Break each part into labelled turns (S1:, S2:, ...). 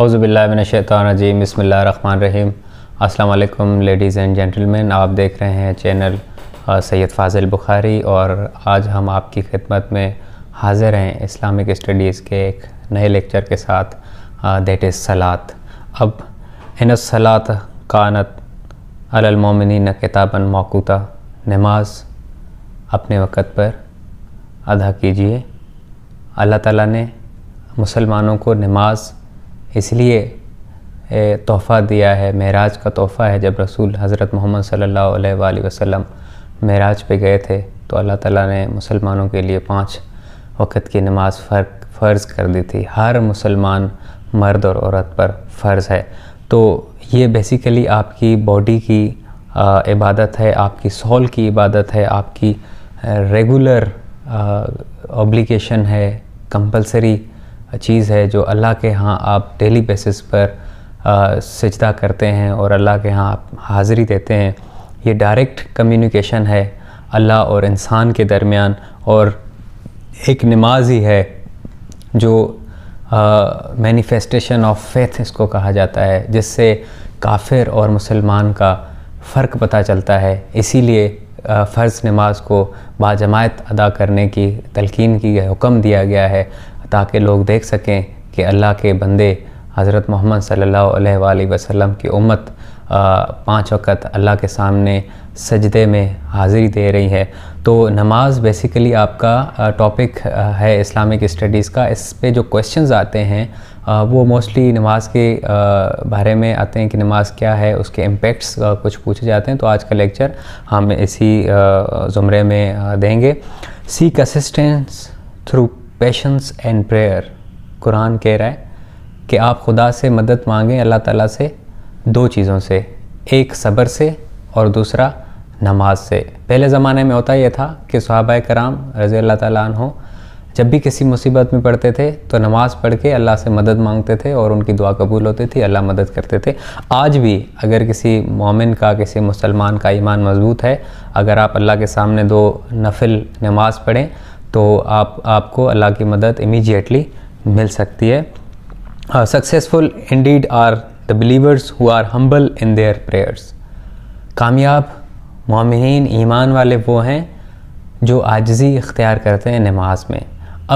S1: अज़बिल्लाशैतरजीम बसमीम अल्लाम ladies and gentleman आप देख रहे हैं चैनल सैयद फ़ाज़िल बुखारी और आज हम आपकी खिदमत में हाज़िर हैं इस्लामिक स्टडीज़ के एक नए लेक्चर के साथ देट इज़ सलात अब इन सलात कानत अलमोमिन किताबन मौकूता नमाज अपने वक़्त पर अदा कीजिए अल्लाह ताला ने मुसलमानों को नमाज़ इसलिए तोहफ़ा दिया है महराज का तोहफ़ा है जब रसूल हज़रत मोहम्मद सल्ला वसम महराज पे गए थे तो अल्लाह ताला ने मुसलमानों के लिए पांच वक़्त की नमाज़ फ़र्क फ़र्ज़ कर दी थी हर मुसलमान मर्द और औरत पर फ़र्ज़ है तो ये बेसिकली आपकी बॉडी की आ, इबादत है आपकी सोल की इबादत है आपकी रेगुलर ऑब्लिगेशन है कंपलसरी चीज़ है जो अल्लाह के यहाँ आप डेली बेसिस पर सजदा करते हैं और अल्लाह के यहाँ आप हाज़िरी देते हैं ये डायरेक्ट कम्युनिकेशन है अल्लाह और इंसान के दरमियान और एक नमाज ही है जो मैनिफेस्टेशन ऑफ फेथ इसको कहा जाता है जिससे काफिर और मुसलमान का फ़र्क पता चलता है इसीलिए फ़र्ज़ नमाज को बाजमायत अदा करने की तलकिन की हुक्म दिया गया है ताकि लोग देख सकें कि अल्लाह के बंदे हज़रत मोहम्मद सल्ला वसलम की उम्मत पाँच वक़्त अल्लाह के सामने सजदे में हाज़िरी दे रही है तो नमाज बेसिकली आपका टॉपिक है इस्लामिक स्टडीज़ का इस पे जो क्वेश्चंस आते हैं वो मोस्टली नमाज के बारे में आते हैं कि नमाज क्या है उसके इम्पेक्ट्स कुछ पूछे जाते हैं तो आज का लेक्चर हम इसी ज़ुमरे में देंगे seek assistance through patience and prayer Quran कह रहा है कि आप खुदा से मदद मांगें अल्लाह ताला से दो चीज़ों से एक सब्र से और दूसरा नमाज से पहले ज़माने में होता यह था कि सहाबा कराम रज़ी अल्लाह तहों जब भी किसी मुसीबत में पड़ते थे तो नमाज़ पढ़ के अल्लाह से मदद मांगते थे और उनकी दुआ कबूल होती थी अल्लाह मदद करते थे आज भी अगर किसी मोमिन का किसी मुसलमान का ईमान मजबूत है अगर आप अल्लाह के सामने दो नफिल नमाज़ पढ़ें तो आप आपको अल्लाह की मदद इमीजिएटली मिल सकती है successful indeed are the believers who are humble in their prayers कामयाब मोमिन ईमान वाले वो हैं जो आजजी इख्तियार करते हैं नमाज में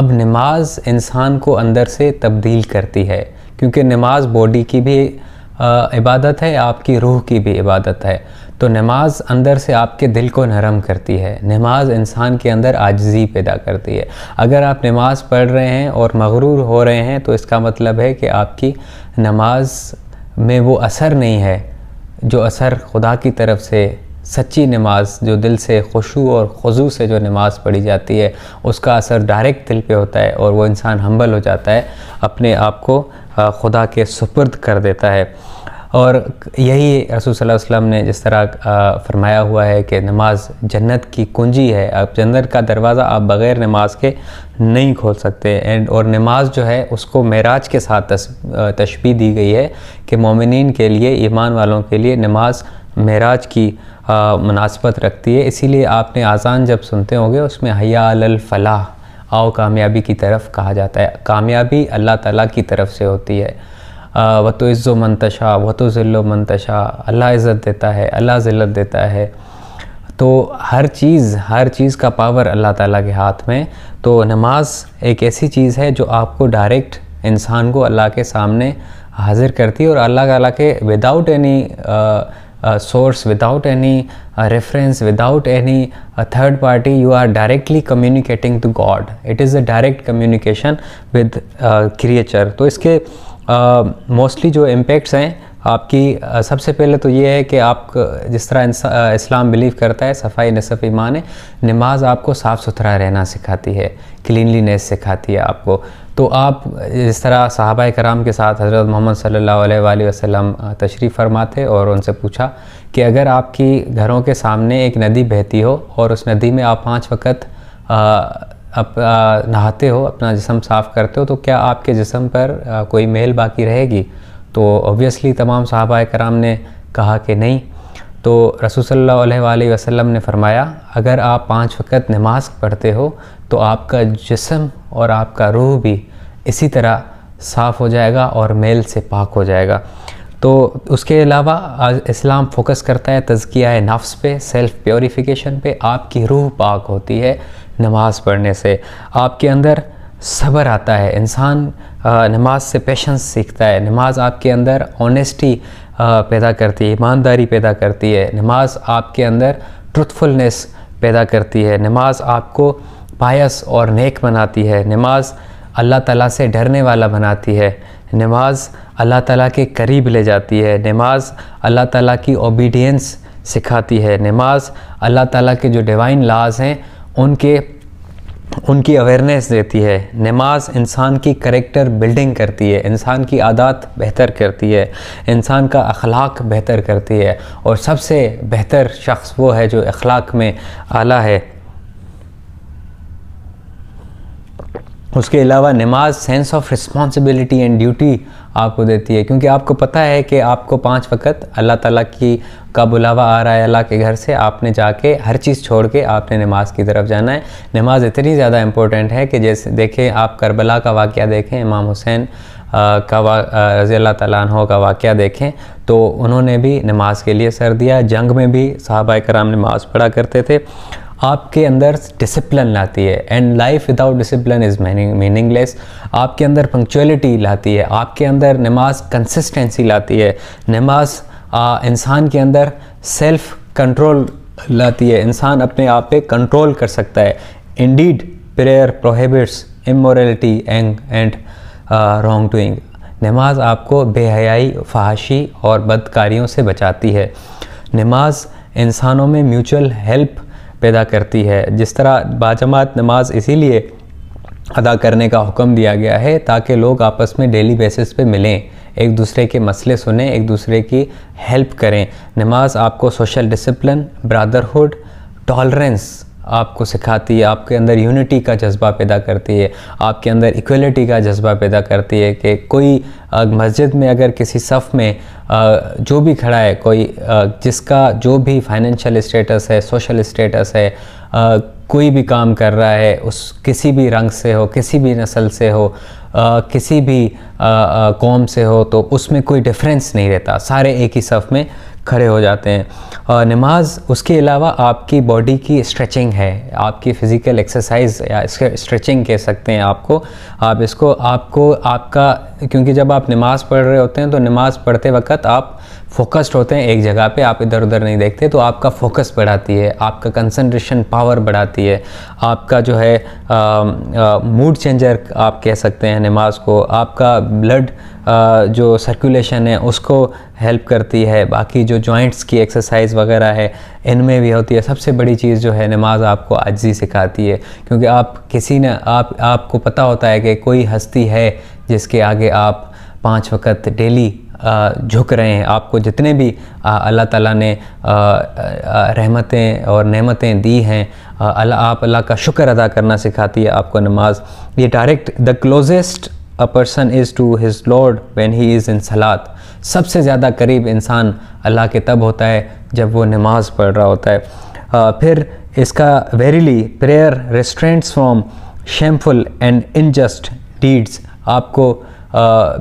S1: अब नमाज इंसान को अंदर से तब्दील करती है क्योंकि नमाज बॉडी की भी आ, uh, इबादत है आपकी रूह की भी इबादत है तो नमाज अंदर से आपके दिल को नरम करती है नमाज इंसान के अंदर आजजी पैदा करती है अगर आप नमाज पढ़ रहे हैं और मगरूर हो रहे हैं तो इसका मतलब है कि आपकी नमाज में वो असर नहीं है जो असर खुदा की तरफ से सच्ची नमाज जो दिल से खुशू और खजू से जो नमाज पढ़ी जाती है उसका असर डायरेक्ट दिल पे होता है और वो इंसान हम्बल हो जाता है अपने आप को खुदा के सुपुर्द कर देता है और यही रसूल वसल्लम ने जिस तरह फरमाया हुआ है कि नमाज जन्नत की कुंजी है आप जन्नत का दरवाज़ा आप बग़ैर नमाज के नहीं खोल सकते एंड और नमाज जो है उसको मेराज के साथ तशबी दी गई है कि मोमिन के लिए ईमान वालों के लिए नमाज मेराज की मुनासबत रखती है इसीलिए आपने आज़ान जब सुनते होंगे उसमें हया फलाह आओ कामयाबी की तरफ कहा जाता है कामयाबी अल्लाह ताला की तरफ से होती है व तो इज़्ज़ो मनतशा व ज़िल्लो मनतशा अल्लाह इज़्ज़त देता है अल्लाह ज़िल्लत देता है तो हर चीज़ हर चीज़ का पावर अल्लाह ताला के हाथ में तो नमाज एक ऐसी चीज़ है जो आपको डायरेक्ट इंसान को अल्लाह के सामने हाजिर करती है और अल्लाह ताला के without any source without any reference without any third party you are directly communicating to God it is a direct communication with creature तो इसके मोस्टली जो इम्पेक्ट्स हैं आपकी uh, सबसे पहले तो ये है कि आप जिस तरह इस्लाम बिलीव करता है सफाई नसफ़ ईमान है नमाज आपको साफ़ सुथरा रहना सिखाती है क्लिनलीनेस सिखाती है आपको तो आप जिस तरह सहाबा कराम के साथ हज़रत मोहम्मद सल्ला वसम तशरीफ़ फरमाते और उनसे पूछा कि अगर आपकी घरों के सामने एक नदी बहती हो और उस नदी में आप पाँच वक्त आप नहाते हो अपना जिसम साफ़ करते हो तो क्या आपके जिसम पर कोई मेल बाकी रहेगी तो ऑब्वियसली तमाम साहबा कराम ने कहा कि नहीं तो रसूल वसल्लम ने फ़रमाया अगर आप पाँच वक़्त नमाज पढ़ते हो तो आपका जिसम और आपका रूह भी इसी तरह साफ़ हो जाएगा और मेल से पाक हो जाएगा तो उसके अलावा इस्लाम फोकस करता है तज़किया नफ्स पे सेल्फ़ प्योरीफिकेशन पे आपकी रूह पाक होती है नमाज़ पढ़ने से आपके अंदर सब्र आता है इंसान नमाज से पेशेंस सीखता है नमाज आपके अंदर ऑनेस्टी पैदा करती है ईमानदारी पैदा करती है नमाज आपके अंदर ट्रुथफुलनेस पैदा करती है नमाज आपको पायस और नेक बनाती है नमाज अल्लाह ताला से डरने वाला बनाती है नमाज अल्लाह ताला के करीब ले जाती है नमाज अल्लाह ताला की ओबीडियंस सिखाती है नमाज अल्लाह ताला के जो डिवाइन लाज हैं उनके उनकी अवेयरनेस देती है नमाज इंसान की करेक्टर बिल्डिंग करती है इंसान की आदत बेहतर करती है इंसान का अखलाक बेहतर करती है और सबसे बेहतर शख्स वो है जो अखलाक में आला है उसके अलावा नमाज sense of responsibility and duty आपको देती है क्योंकि आपको पता है कि आपको पांच वक्त अल्लाह ताला की का बुलावा आ रहा है अल्लाह के घर से आपने जाके हर चीज़ छोड़ के आपने नमाज की तरफ जाना है नमाज इतनी ज़्यादा इम्पोर्टेंट है कि जैसे देखें आप करबला का वाक़ देखें इमाम हुसैन का रज़ी अल्लाह तह का वाक़ देखें तो उन्होंने भी नमाज के लिए सर दिया जंग में भी साहबा कराम नमाज़ पढ़ा करते थे आपके अंदर डिसिप्लिन लाती है and life without discipline is meaningless आपके अंदर पंक्चुअलिटी लाती है आपके अंदर नमाज कंसिस्टेंसी लाती है नमाज इंसान के अंदर सेल्फ कंट्रोल लाती है इंसान अपने आप पे कंट्रोल कर सकता है इंडीड प्रेयर प्रोहिबिट्स इमोरलिटी एंग एंड रॉन्ग डूइंग नमाज आपको बेहयाई फहाशी और बदकारियों से बचाती है नमाज इंसानों में म्यूचुअल हेल्प पैदा करती है जिस तरह बाजमात नमाज इसीलिए अदा करने का हुक्म दिया गया है ताकि लोग आपस में डेली बेसिस पे मिलें एक दूसरे के मसले सुने एक दूसरे की हेल्प करें नमाज आपको सोशल डिसिप्लिन ब्रदरहुड टॉलरेंस आपको सिखाती है आपके अंदर यूनिटी का जज्बा पैदा करती है आपके अंदर इक्वलिटी का जज्बा पैदा करती है कि कोई मस्जिद में अगर किसी सफ़ में जो भी खड़ा है कोई जिसका जो भी फाइनेंशियल स्टेटस है सोशल स्टेटस है कोई भी काम कर रहा है उस किसी भी रंग से हो किसी भी नस्ल से हो किसी भी कौम से हो तो उसमें कोई डिफरेंस नहीं रहता सारे एक ही सफ़ में खड़े हो जाते हैं और नमाज उसके अलावा आपकी बॉडी की स्ट्रेचिंग है आपकी फ़िज़िकल एक्सरसाइज या स्ट्रेचिंग कह सकते हैं आपको आप इसको आपको आपका क्योंकि जब आप नमाज़ पढ़ रहे होते हैं तो नमाज़ पढ़ते वक्त आप फोकस्ड होते हैं एक जगह पे आप इधर उधर नहीं देखते तो आपका फोकस बढ़ाती है आपका कंसनट्रेशन पावर बढ़ाती है आपका जो है मूड चेंजर आप कह सकते हैं नमाज को आपका ब्लड जो सर्कुलेशन है उसको हेल्प करती है बाकी जो जॉइंट्स की एक्सरसाइज वगैरह है इनमें भी होती है सबसे बड़ी चीज़ जो है नमाज आपको आजी सिखाती है क्योंकि आप किसी ने आप आपको पता होता है कि कोई हस्ती है जिसके आगे आप पाँच वक्त डेली झुक रहे हैं आपको जितने भी अल्लाह ताला ने रहमतें और नहमतें दी हैं अल्लाह आप अल्लाह का शुक्र अदा करना सिखाती है आपको नमाज ये direct the closest a person is to his lord when he is in सलात सबसे ज़्यादा करीब इंसान अल्लाह के तब होता है जब वो नमाज़ पढ़ रहा होता है uh, फिर इसका verily prayer restraints from shameful and unjust deeds आपको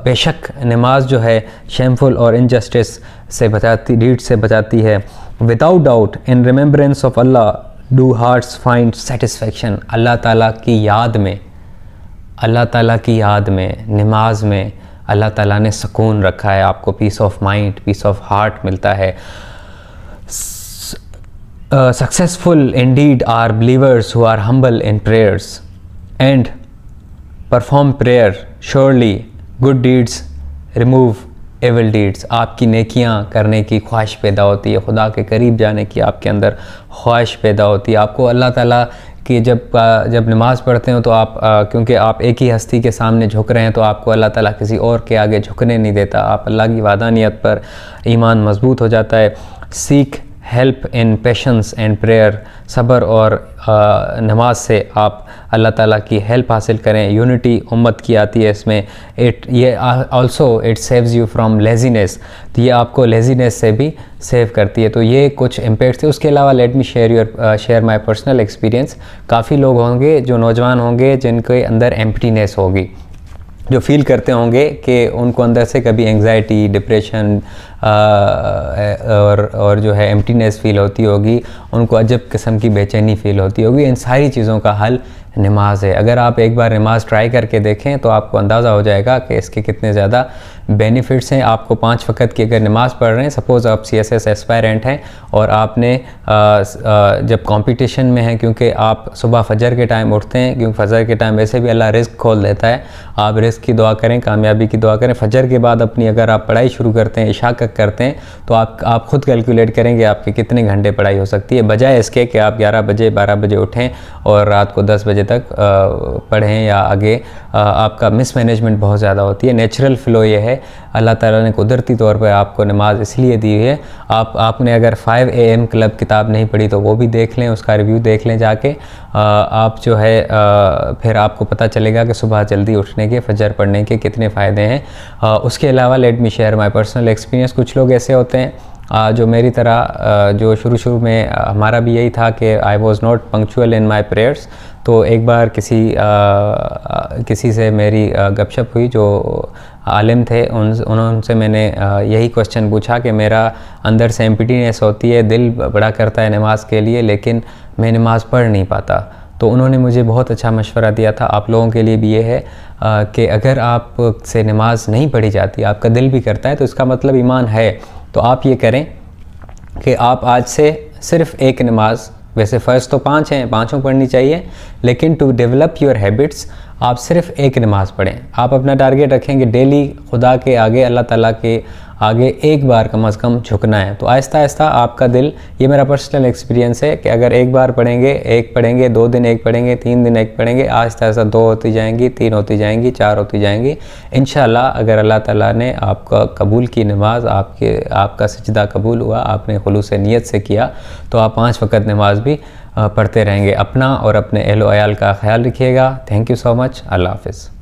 S1: बेशक नमाज जो है शेमफुल और इनजस्टिस से बचाती डीड से बचाती है without doubt in remembrance of Allah do hearts find satisfaction Allah ताला की याद में अल्लाह ताला की याद में नमाज में अल्लाह ताला ने सुकून रखा है आपको peace of mind peace of heart मिलता है successful indeed are believers who are humble in prayers and perform prayer surely good deeds remove evil deeds आपकी नेकियां करने की ख्वाहिश पैदा होती है खुदा के करीब जाने की आपके अंदर ख्वाहिश पैदा होती है आपको अल्लाह ताला कि जब जब नमाज़ पढ़ते हो तो आप क्योंकि आप एक ही हस्ती के सामने झुक रहे हैं तो आपको अल्लाह ताला किसी और के आगे झुकने नहीं देता आप अल्लाह की वादानियत पर ईमान मजबूत हो जाता है सीख help in patience and prayer सब्र और नमाज से आप अल्लाह ताला की हेल्प हासिल करें यूनिटी उम्मत की आती है इसमें इट ये also it saves you from laziness तो ये आपको लेजीनेस से भी सेव करती है तो ये कुछ इम्पेक्ट थे उसके अलावा let me share your share my personal experience काफ़ी लोग होंगे जो नौजवान होंगे जिनके अंदर एम्पटीनेस होगी जो फील करते होंगे कि उनको अंदर से कभी एंग्जाइटी डिप्रेशन और और जो है एम्प्टीनेस फील होती होगी उनको अजब किस्म की बेचैनी फील होती होगी इन सारी चीज़ों का हल नमाज है अगर आप एक बार नमाज ट्राई करके देखें तो आपको अंदाज़ा हो जाएगा कि इसके कितने ज़्यादा बेनिफिट्स हैं आपको पाँच वक्त की अगर नमाज पढ़ रहे हैं सपोज़ आप सी एस एस एस्पायरेंट हैं और आपने आ, आ, जब कंपटीशन में हैं क्योंकि आप सुबह फजर के टाइम उठते हैं क्योंकि फजर के टाइम वैसे भी अल्लाह रिस्क खोल देता है आप रिस्क की दुआ करें कामयाबी की दुआ करें फजर के बाद अपनी अगर आप पढ़ाई शुरू करते हैं इशाक करते हैं तो आप आप ख़ुद कैलकुलेट करेंगे आपके कितने घंटे पढ़ाई हो सकती है बजाय इसके कि आप ग्यारह बजे बारह बजे उठें और रात को 10 बजे तक पढ़ें या आगे आपका मिसमैनेजमेंट बहुत ज़्यादा होती है नेचुरल फ़्लो ये है अल्लाह ताला ने कुदरती तौर पर आपको नमाज इसलिए दी है आप आपने अगर 5 ए एम क्लब किताब नहीं पढ़ी तो वो भी देख लें उसका रिव्यू देख लें जाके आप जो है फिर आपको पता चलेगा कि सुबह जल्दी उठने के फजर पढ़ने के कितने फ़ायदे हैं उसके अलावा let me share my personal experience कुछ लोग ऐसे होते हैं जो मेरी तरह जो शुरू शुरू में हमारा भी यही था कि I was not punctual in my prayers तो एक बार किसी आ, किसी से मेरी गपशप हुई जो आलिम थे उन उनसे मैंने यही क्वेश्चन पूछा कि मेरा अंदर से एम्पिटीनेस होती है दिल बड़ा करता है नमाज के लिए लेकिन मैं नमाज़ पढ़ नहीं पाता तो उन्होंने मुझे बहुत अच्छा मशवरा दिया था आप लोगों के लिए भी ये है कि अगर आप से नमाज नहीं पढ़ी जाती आपका दिल भी करता है तो इसका मतलब ईमान है तो आप ये करें कि आप आज से सिर्फ एक नमाज वैसे फ़र्ज़ तो पाँच हैं पाँचों पढ़नी चाहिए लेकिन टू डेवलप योर हैबिट्स आप सिर्फ एक नमाज़ पढ़ें आप अपना टारगेट रखेंगे डेली खुदा के आगे अल्लाह ताला के आगे एक बार कम अज़ कम झुकना है तो आहिस्ता आहिस्ता आपका दिल ये मेरा पर्सनल एक्सपीरियंस है कि अगर एक बार पढ़ेंगे एक पढ़ेंगे दो दिन एक पढ़ेंगे तीन दिन एक पढ़ेंगे आहिस्ता आहिस्ता दो होती जाएंगी तीन होती जाएंगी चार होती जाएंगी इन अगर अल्लाह ताला ने आपका कबूल की नमाज आपके आपका सजदा कबूल हुआ आपने खलूस नीयत से किया तो आप पाँच वक्त नमाज भी पढ़ते रहेंगे अपना और अपने अहलोयाल का ख्याल रखिएगा thank you so much Allah हाफिज़